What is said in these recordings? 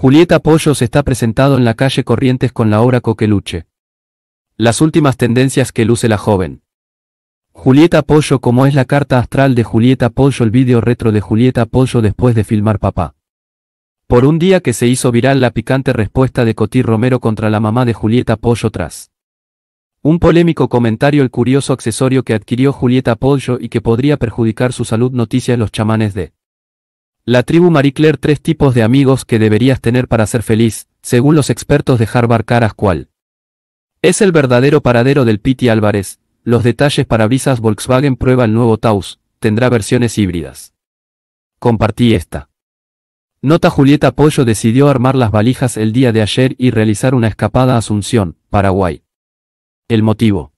Julieta se está presentado en la calle Corrientes con la obra Coqueluche. Las últimas tendencias que luce la joven. Julieta Pollo como es la carta astral de Julieta Pollo el vídeo retro de Julieta Pollo después de filmar Papá. Por un día que se hizo viral la picante respuesta de Cotí Romero contra la mamá de Julieta Pollo tras. Un polémico comentario el curioso accesorio que adquirió Julieta Pollo y que podría perjudicar su salud noticias los chamanes de la tribu Marie Claire tres tipos de amigos que deberías tener para ser feliz, según los expertos de Harvard Caras cual. Es el verdadero paradero del Piti Álvarez, los detalles para visas Volkswagen prueba el nuevo Taos, tendrá versiones híbridas. Compartí esta. Nota Julieta Pollo decidió armar las valijas el día de ayer y realizar una escapada a Asunción, Paraguay. El motivo.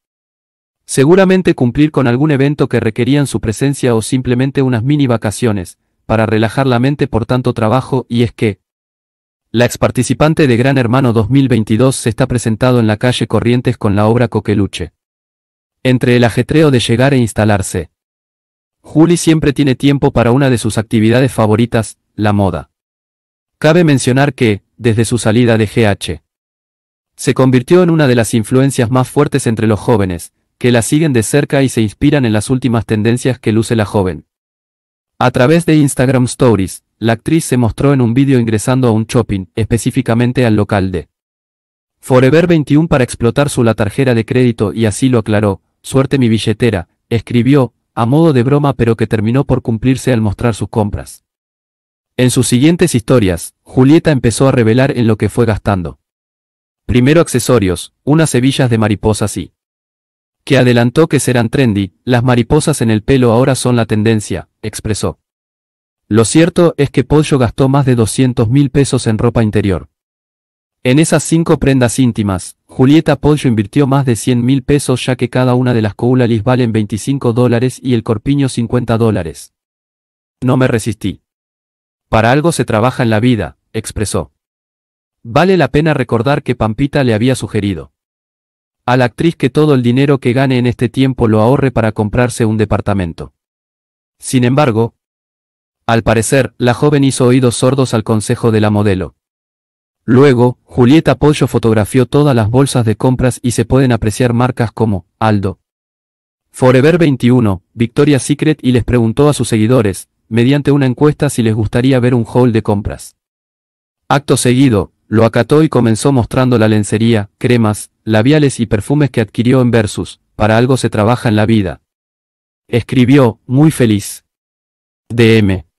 Seguramente cumplir con algún evento que requerían su presencia o simplemente unas mini vacaciones, para relajar la mente por tanto trabajo y es que la ex participante de Gran Hermano 2022 se está presentado en la calle Corrientes con la obra Coqueluche. Entre el ajetreo de llegar e instalarse, Juli siempre tiene tiempo para una de sus actividades favoritas, la moda. Cabe mencionar que, desde su salida de GH, se convirtió en una de las influencias más fuertes entre los jóvenes, que la siguen de cerca y se inspiran en las últimas tendencias que luce la joven. A través de Instagram Stories, la actriz se mostró en un vídeo ingresando a un shopping, específicamente al local de Forever 21 para explotar su la tarjeta de crédito y así lo aclaró, suerte mi billetera, escribió, a modo de broma pero que terminó por cumplirse al mostrar sus compras. En sus siguientes historias, Julieta empezó a revelar en lo que fue gastando. Primero accesorios, unas hebillas de mariposas y que adelantó que serán trendy, las mariposas en el pelo ahora son la tendencia, expresó. Lo cierto es que Pollo gastó más de 200 mil pesos en ropa interior. En esas cinco prendas íntimas, Julieta Pollo invirtió más de 100 mil pesos ya que cada una de las coulalis valen 25 dólares y el corpiño 50 dólares. No me resistí. Para algo se trabaja en la vida, expresó. Vale la pena recordar que Pampita le había sugerido a la actriz que todo el dinero que gane en este tiempo lo ahorre para comprarse un departamento. Sin embargo, al parecer, la joven hizo oídos sordos al consejo de la modelo. Luego, Julieta Pollo fotografió todas las bolsas de compras y se pueden apreciar marcas como Aldo, Forever 21, Victoria's Secret y les preguntó a sus seguidores, mediante una encuesta si les gustaría ver un haul de compras. Acto seguido, lo acató y comenzó mostrando la lencería, cremas, labiales y perfumes que adquirió en Versus, para algo se trabaja en la vida. Escribió, muy feliz. DM.